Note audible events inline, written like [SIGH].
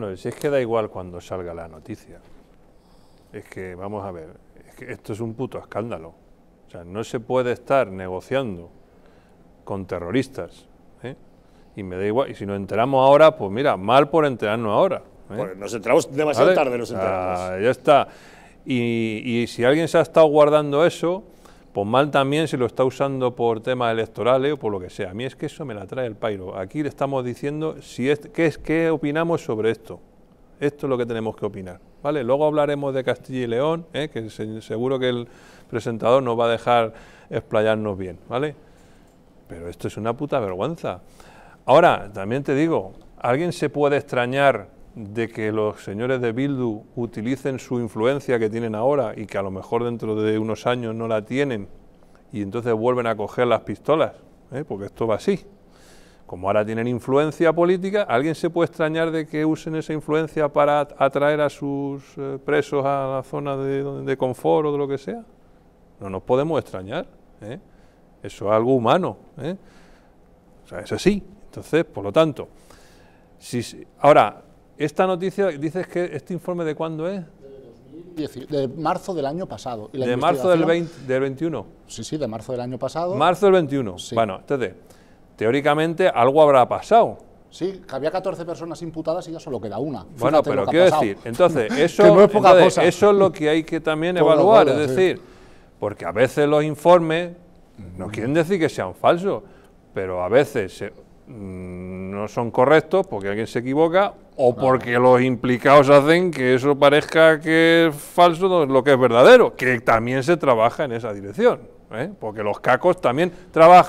Bueno, si es que da igual cuando salga la noticia. Es que, vamos a ver, esto es un puto escándalo. O sea, no se puede estar negociando con terroristas. ¿eh? Y me da igual, y si nos enteramos ahora, pues mira, mal por enterarnos ahora. ¿eh? Pues nos enteramos demasiado tarde, nos ah, ya está. y si alguien se ha estado guardando eso, pues mal también se lo está usando por temas electorales o por lo que sea. A mí es que eso me la trae el pairo. Aquí le estamos diciendo si es, qué, opinamos sobre esto. Esto es lo que tenemos que opinar. ¿vale? Luego hablaremos de Castilla y León, ¿eh? que seguro que el presentador nos va a dejar explayarnos bien. ¿vale? Pero esto es una puta vergüenza. Ahora, también te digo, ¿alguien se puede extrañar de que los señores de Bildu utilicen su influencia que tienen ahora y que a lo mejor dentro de unos años no la tienen y entonces vuelven a coger las pistolas, ¿eh? porque esto va así. Como ahora tienen influencia política, ¿alguien se puede extrañar de que usen esa influencia para atraer a sus eh, presos a la zona de, de, confort o de lo que sea? No nos podemos extrañar. ¿eh? Eso es algo humano. O sea, es así. Entonces, por lo tanto, si, ahora, esta noticia, dices que este informe de cuándo es? de marzo del año pasado. ¿De marzo del, 20, del 21? Sí, sí, de marzo del año pasado. Marzo del 21. Bueno, entonces, teóricamente algo habrá pasado. Sí, que había 14 personas imputadas y ya solo queda una. bueno, pero quiero decir, entonces, [LAUGHS] eso, es eso es lo que hay que también [LAUGHS] evaluar, es decir, porque a veces los informes no quieren decir que sean falsos, pero a veces mm, no son correctos porque alguien se equivoca o porque los implicados hacen que eso parezca que es falso lo que es verdadero, que también se trabaja en esa dirección, ¿eh? porque los cacos también trabajan.